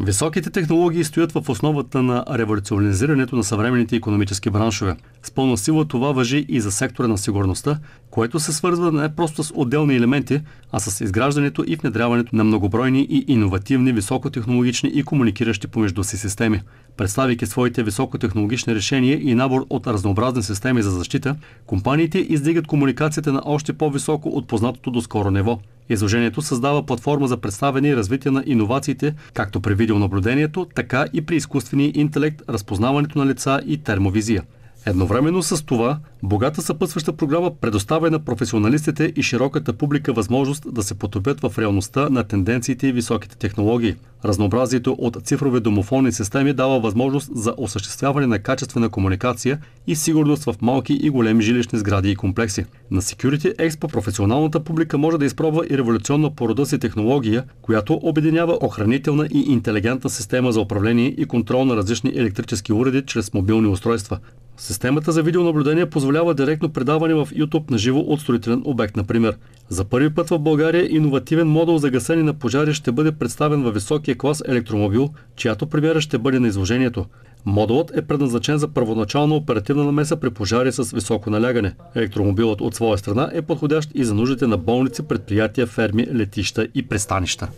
Високите технологии стоят в основата на революционизирането на съвременните економически браншове. С пълна сила това въжи и за сектора на сигурността, което се свързва не просто с отделни елементи, а с изграждането и внедряването на многобройни и иновативни, високотехнологични и комуникиращи помежду си системи. Представяйки своите високотехнологични решения и набор от разнообразни системи за защита, компаниите издигат комуникацията на още по-високо от познатото до скоро ниво. Изложението създава платформа за представяне и развитие на иновациите, както при видеонаблюдението, така и при изкуствения интелект, разпознаването на лица и термовизия. Едновременно с това, богата съпътстваща програма предоставя на професионалистите и широката публика възможност да се потопят в реалността на тенденциите и високите технологии. Разнообразието от цифрови домофонни системи дава възможност за осъществяване на качествена комуникация и сигурност в малки и големи жилищни сгради и комплекси. На Security Expo професионалната публика може да изпробва и революционна порода си технология, която обединява охранителна и интелигентна система за управление и контрол на различни електрически уреди чрез мобилни устройства. Системата за видеонаблюдение позволява директно предаване в YouTube на живо от строителен обект, например. За първи път в България иновативен модул за гасени на пожари ще бъде представен във високия клас електромобил, чиято премиера ще бъде на изложението. Модулът е предназначен за първоначална оперативна намеса при пожари с високо налягане. Електромобилът от своя страна е подходящ и за нуждите на болници, предприятия, ферми, летища и пристанища.